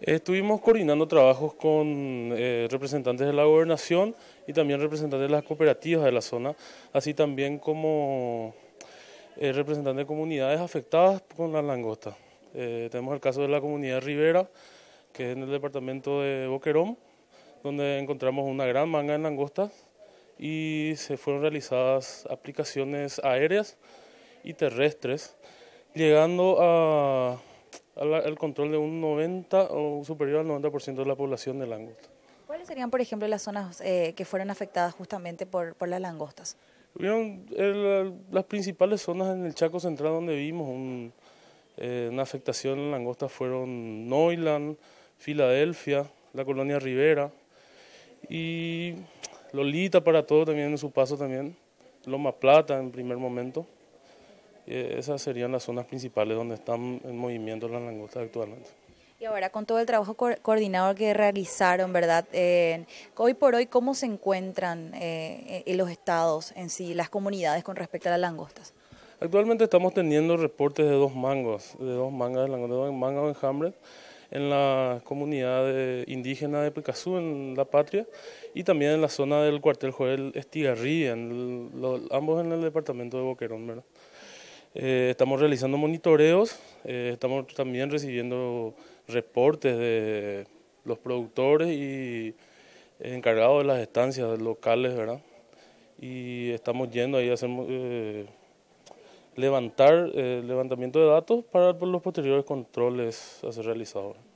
Estuvimos coordinando trabajos con eh, representantes de la gobernación y también representantes de las cooperativas de la zona, así también como eh, representantes de comunidades afectadas con la langosta. Eh, tenemos el caso de la comunidad Rivera, que es en el departamento de Boquerón, donde encontramos una gran manga de langostas y se fueron realizadas aplicaciones aéreas y terrestres, llegando a el control de un 90 o superior al 90% de la población de langosta. ¿Cuáles serían, por ejemplo, las zonas eh, que fueron afectadas justamente por, por las langostas? Eh, las principales zonas en el Chaco Central donde vimos eh, una afectación en langostas fueron Noyland, Filadelfia, la colonia Rivera y Lolita para todo también en su paso también, Loma Plata en primer momento. Eh, esas serían las zonas principales donde están en movimiento las langostas actualmente. Y ahora, con todo el trabajo coordinado coordinador que realizaron, ¿verdad? hoy por hoy, ¿cómo se encuentran eh, los estados en sí, las comunidades con respecto a las langostas? Actualmente estamos teniendo reportes de dos mangos, de dos mangas de langostas, de dos o en la comunidad indígena de Picasú en La Patria, y también en la zona del cuartel Joel Estigarrí, ambos en el departamento de Boquerón, ¿verdad? Eh, estamos realizando monitoreos, eh, estamos también recibiendo reportes de los productores y encargados de las estancias locales, ¿verdad? Y estamos yendo ahí a hacer eh, levantar levantamiento de datos para los posteriores controles a ser realizados.